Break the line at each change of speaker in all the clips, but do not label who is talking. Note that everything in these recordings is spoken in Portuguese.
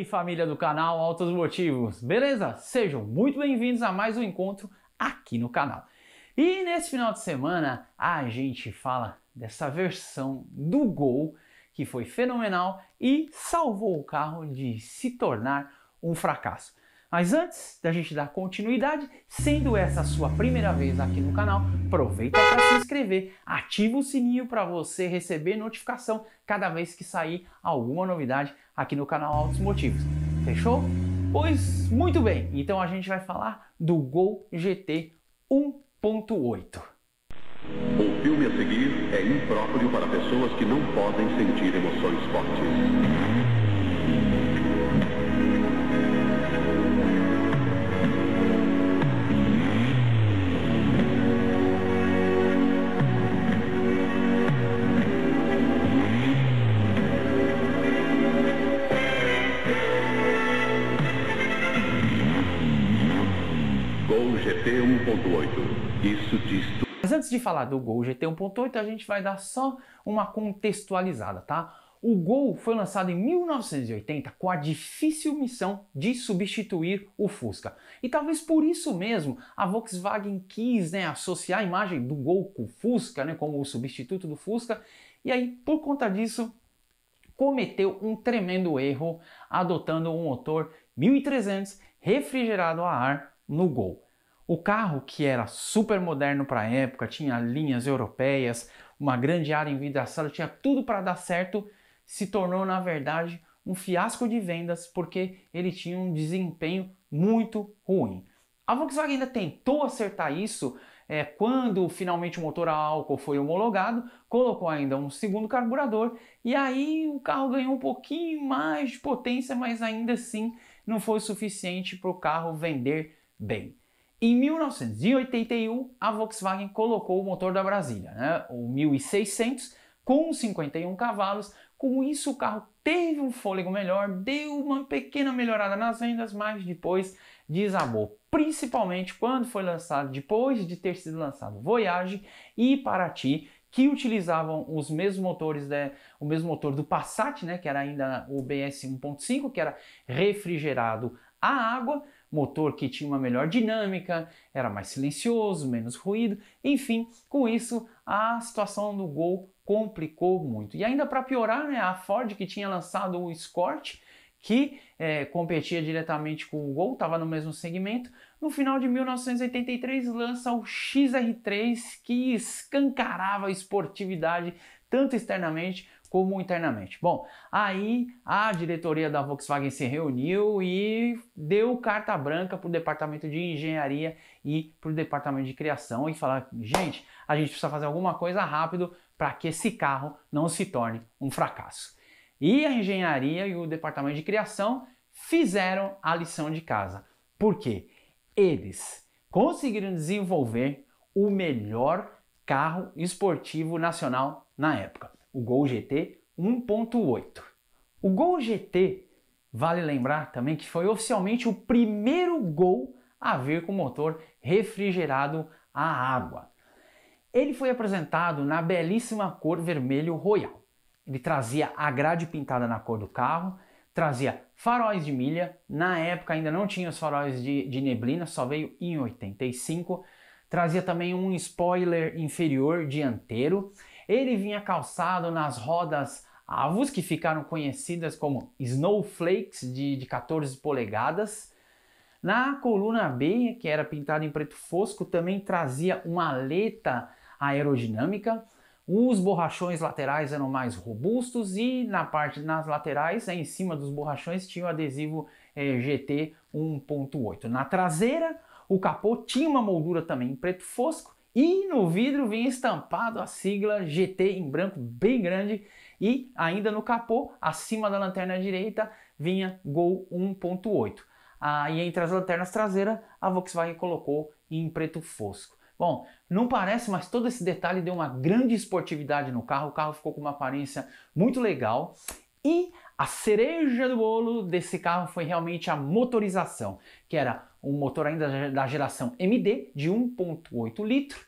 aí família do canal Altos Motivos, beleza? Sejam muito bem-vindos a mais um encontro aqui no canal. E nesse final de semana a gente fala dessa versão do Gol que foi fenomenal e salvou o carro de se tornar um fracasso. Mas antes da gente dar continuidade, sendo essa a sua primeira vez aqui no canal, aproveita para se inscrever, ativa o sininho para você receber notificação cada vez que sair alguma novidade aqui no canal Autos Motivos. Fechou? Pois muito bem, então a gente vai falar do Gol GT 1.8. O filme a seguir é impróprio para pessoas que não podem sentir emoções fortes. Gol GT 1.8. Isso diz tudo. Mas antes de falar do Gol GT 1.8, a gente vai dar só uma contextualizada, tá? O Gol foi lançado em 1980 com a difícil missão de substituir o Fusca. E talvez por isso mesmo a Volkswagen quis né, associar a imagem do Gol com o Fusca, né, como o substituto do Fusca, e aí por conta disso cometeu um tremendo erro adotando um motor 1300 refrigerado a ar no Gol. O carro, que era super moderno para a época, tinha linhas europeias, uma grande área envidraçada, tinha tudo para dar certo, se tornou na verdade um fiasco de vendas porque ele tinha um desempenho muito ruim. A Volkswagen ainda tentou acertar isso é, quando finalmente o motor a álcool foi homologado, colocou ainda um segundo carburador e aí o carro ganhou um pouquinho mais de potência, mas ainda assim não foi suficiente para o carro vender bem. Em 1981, a Volkswagen colocou o motor da Brasília, né, o 1600, com 51 cavalos. Com isso, o carro teve um fôlego melhor, deu uma pequena melhorada nas vendas, mas depois desabou. Principalmente quando foi lançado, depois de ter sido lançado Voyage e Paraty, que utilizavam os mesmos motores, né, o mesmo motor do Passat, né, que era ainda o BS 1.5, que era refrigerado a água motor que tinha uma melhor dinâmica, era mais silencioso, menos ruído, enfim, com isso a situação do Gol complicou muito. E ainda para piorar, né, a Ford que tinha lançado o Escort, que é, competia diretamente com o Gol, estava no mesmo segmento. No final de 1983 lança o XR3 que escancarava a esportividade tanto externamente como internamente. Bom, aí a diretoria da Volkswagen se reuniu e deu carta branca para o departamento de engenharia e para o departamento de criação e falar: gente, a gente precisa fazer alguma coisa rápido para que esse carro não se torne um fracasso. E a engenharia e o departamento de criação fizeram a lição de casa. Por quê? Eles conseguiram desenvolver o melhor carro esportivo nacional na época o Gol GT 1.8. O Gol GT, vale lembrar também que foi oficialmente o primeiro Gol a vir com motor refrigerado a água. Ele foi apresentado na belíssima cor vermelho royal. Ele trazia a grade pintada na cor do carro, trazia faróis de milha, na época ainda não tinha os faróis de, de neblina, só veio em 85, trazia também um spoiler inferior dianteiro ele vinha calçado nas rodas avos, que ficaram conhecidas como snowflakes, de, de 14 polegadas. Na coluna B, que era pintada em preto fosco, também trazia uma aleta aerodinâmica. Os borrachões laterais eram mais robustos e na parte nas laterais, em cima dos borrachões, tinha o adesivo eh, GT 1.8. Na traseira, o capô tinha uma moldura também em preto fosco e no vidro vinha estampado a sigla GT em branco bem grande e ainda no capô, acima da lanterna direita, vinha Gol 1.8. Ah, e entre as lanternas traseiras, a Volkswagen colocou em preto fosco. Bom, não parece, mas todo esse detalhe deu uma grande esportividade no carro. O carro ficou com uma aparência muito legal e a cereja do bolo desse carro foi realmente a motorização, que era um motor ainda da geração MD de 1.8 litro,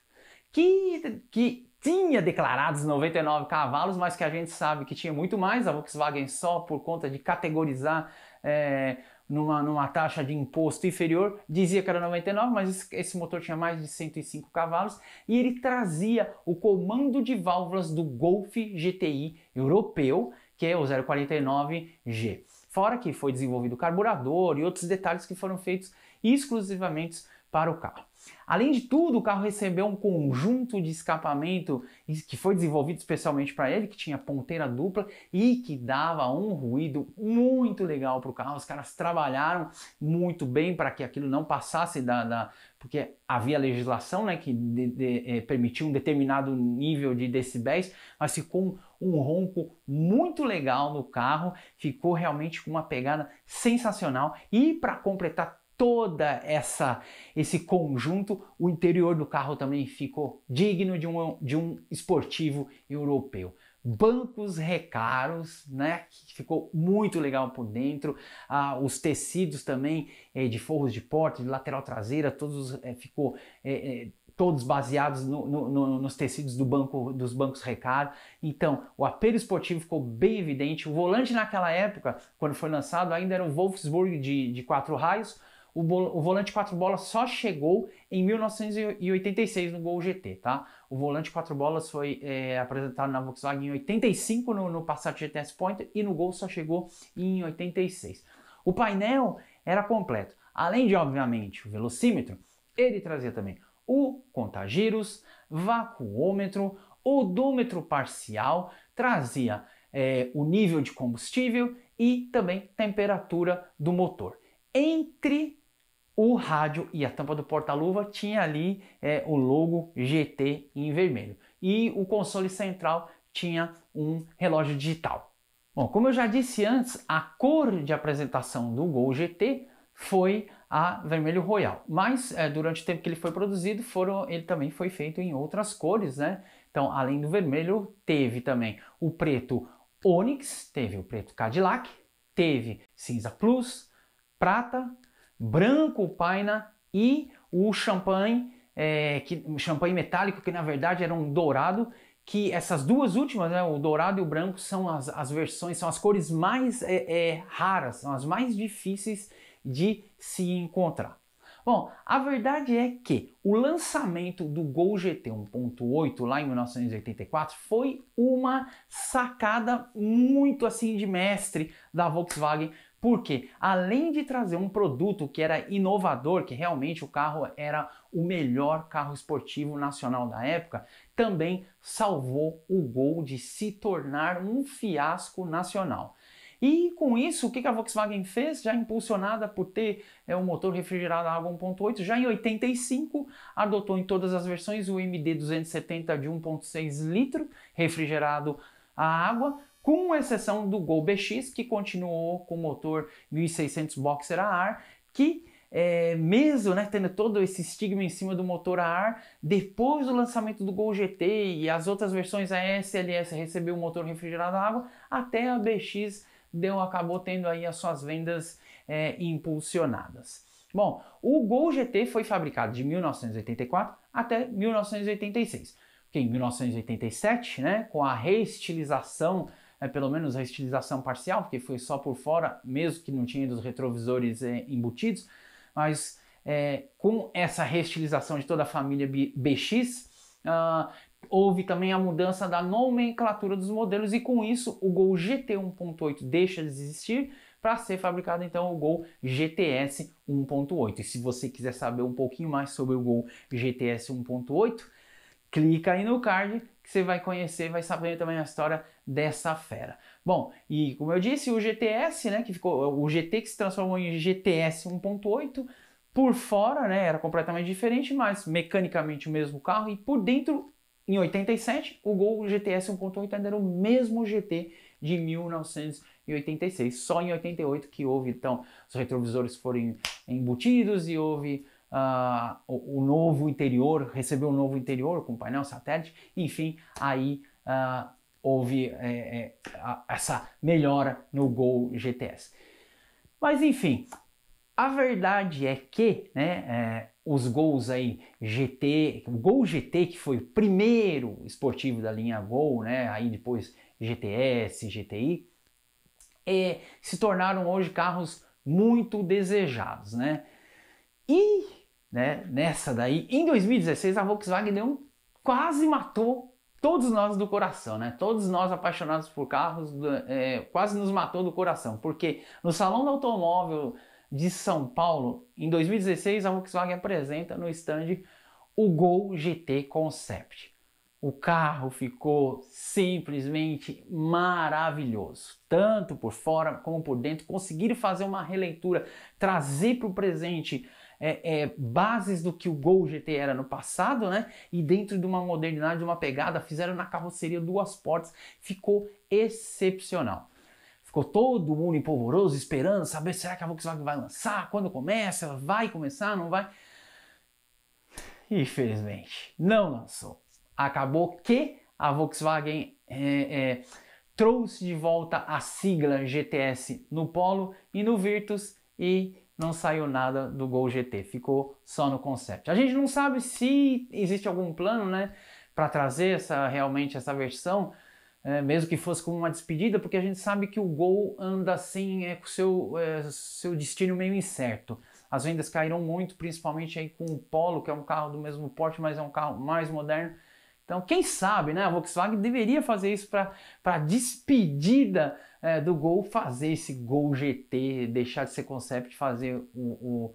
que, que tinha declarados 99 cavalos, mas que a gente sabe que tinha muito mais. A Volkswagen só por conta de categorizar é, numa, numa taxa de imposto inferior, dizia que era 99, mas esse motor tinha mais de 105 cavalos e ele trazia o comando de válvulas do Golf GTI europeu que é o 049G. Fora que foi desenvolvido o carburador e outros detalhes que foram feitos exclusivamente para o carro. Além de tudo, o carro recebeu um conjunto de escapamento que foi desenvolvido especialmente para ele, que tinha ponteira dupla e que dava um ruído muito legal para o carro. Os caras trabalharam muito bem para que aquilo não passasse da, da porque havia legislação né, que de, de, eh, permitia um determinado nível de decibéis, mas ficou um, um, ronco muito legal no carro, ficou realmente com uma pegada sensacional e para completar toda essa esse conjunto, o interior do carro também ficou digno de um, de um esportivo europeu. Bancos recaros, né? Que ficou muito legal por dentro. Ah, os tecidos também é de forros de porta, de lateral traseira, todos é, ficou é, é, todos baseados no, no, no, nos tecidos do banco, dos bancos Recaro. Então, o apelo esportivo ficou bem evidente. O volante naquela época, quando foi lançado, ainda era um Wolfsburg de, de quatro raios o, o volante quatro bolas só chegou em 1986 no Gol GT, tá? O volante quatro bolas foi é, apresentado na Volkswagen em 85 no, no Passat GTS Pointer e no Gol só chegou em 86. O painel era completo, além de, obviamente, o velocímetro, ele trazia também o contagiros, vacuômetro, odômetro parcial, trazia é, o nível de combustível e também temperatura do motor. Entre o rádio e a tampa do porta-luva tinha ali é, o logo GT em vermelho. E o console central tinha um relógio digital. Bom, como eu já disse antes, a cor de apresentação do Gol GT foi a vermelho royal. Mas é, durante o tempo que ele foi produzido, foram, ele também foi feito em outras cores, né? Então, além do vermelho, teve também o preto Onix, teve o preto Cadillac, teve cinza plus, prata, branco, o paina e o champanhe, é, que, champanhe metálico, que na verdade era um dourado, que essas duas últimas, né, o dourado e o branco, são as, as versões, são as cores mais é, é, raras, são as mais difíceis de se encontrar. Bom, a verdade é que o lançamento do Gol GT 1.8 lá em 1984 foi uma sacada muito assim de mestre da Volkswagen porque além de trazer um produto que era inovador, que realmente o carro era o melhor carro esportivo nacional da época, também salvou o Gol de se tornar um fiasco nacional. E com isso, o que a Volkswagen fez? Já impulsionada por ter é, um motor refrigerado a água 1.8, já em 85 adotou em todas as versões o MD 270 de 1.6 litro refrigerado a água, com exceção do Gol BX, que continuou com o motor 1600 Boxer a ar, que é, mesmo né, tendo todo esse estigma em cima do motor a ar, depois do lançamento do Gol GT e as outras versões, a SLS recebeu o motor refrigerado a água, até a BX deu, acabou tendo aí as suas vendas é, impulsionadas. Bom, o Gol GT foi fabricado de 1984 até 1986. Porque em 1987, né, com a reestilização é, pelo menos a estilização parcial, porque foi só por fora, mesmo que não tinha os retrovisores é, embutidos, mas é, com essa reestilização de toda a família BX, uh, ah, houve também a mudança da nomenclatura dos modelos e com isso o Gol GT 1.8 deixa de existir para ser fabricado então o Gol GTS 1.8. E se você quiser saber um pouquinho mais sobre o Gol GTS 1.8, clica aí no card que você vai conhecer, vai saber também a história dessa fera. Bom, e como eu disse, o GTS, né, que ficou o GT que se transformou em GTS 1.8, por fora, né, era completamente diferente, mas mecanicamente o mesmo carro e por dentro em 87, o Gol GTS 1.8 ainda era o mesmo GT de 1986. Só em 88 que houve então os retrovisores foram embutidos e houve uh, o, o, novo interior, recebeu um novo interior com painel satélite, enfim, aí uh, houve é, é, a, essa melhora no Gol GTS. Mas enfim, a verdade é que né, é, os gols aí GT, o Gol GT que foi o primeiro esportivo da linha Gol, né, aí depois GTS, GTI, é, se tornaram hoje carros muito desejados, né? E né, nessa daí. Em 2016, a Volkswagen deu um, quase matou todos nós do coração, né? Todos nós apaixonados por carros, é, quase nos matou do coração, porque no Salão do Automóvel de São Paulo, em 2016, a Volkswagen apresenta no stand o Gol GT Concept. O carro ficou simplesmente maravilhoso, tanto por fora como por dentro. Conseguiram fazer uma releitura, trazer para o presente é, é, bases do que o Gol GT era no passado, né? E dentro de uma modernidade, de uma pegada, fizeram na carroceria duas portas, ficou excepcional. Ficou todo mundo empolvoroso, esperando saber será que a Volkswagen vai lançar, quando começa, vai começar, não vai. Infelizmente, não lançou. Acabou que a Volkswagen é, é, trouxe de volta a sigla GTS no Polo e no Virtus e não saiu nada do Gol GT, ficou só no concept. A gente não sabe se existe algum plano, né, para trazer essa realmente essa versão, é, mesmo que fosse como uma despedida, porque a gente sabe que o Gol anda assim, é, com seu, é, seu destino meio incerto. As vendas caíram muito, principalmente aí com o Polo, que é um carro do mesmo porte, mas é um carro mais moderno. Então, quem sabe, né? A Volkswagen deveria fazer isso para despedida é, do Gol fazer esse Gol GT, deixar de ser concept, fazer o, o,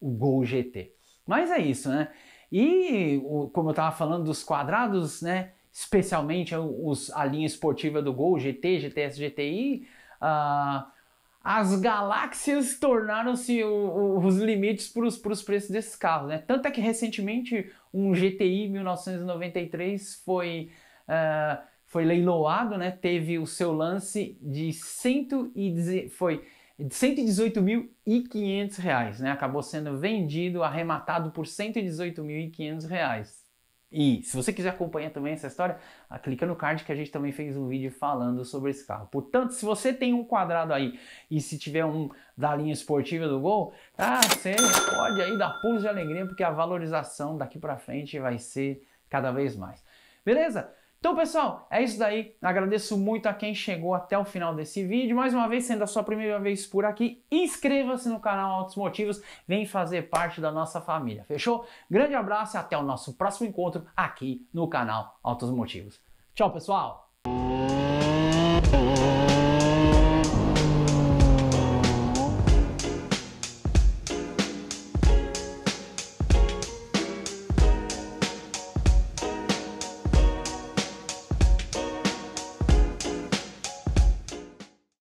o Gol GT. Mas é isso, né? E o, como eu estava falando dos quadrados, né? Especialmente os, a linha esportiva do Gol GT, GTS, GTI, uh, ah, as galáxias tornaram-se os limites para os preços desses carros, né? Tanto é que recentemente um GTI 1993 foi uh, foi leiloado, né? Teve o seu lance de foi 118.500, reais, né? Acabou sendo vendido, arrematado por 118.500. Reais. E se você quiser acompanhar também essa história, ah, clica no card que a gente também fez um vídeo falando sobre esse carro. Portanto, se você tem um quadrado aí e se tiver um da linha esportiva do Gol, tá, você pode aí dar pulos de alegria porque a valorização daqui para frente vai ser cada vez mais. Beleza? Então, pessoal, é isso daí. Agradeço muito a quem chegou até o final desse vídeo. Mais uma vez, sendo a sua primeira vez por aqui, inscreva-se no canal Altos Motivos, vem fazer parte da nossa família. Fechou? Grande abraço e até o nosso próximo encontro aqui no canal Altos Motivos. Tchau, pessoal.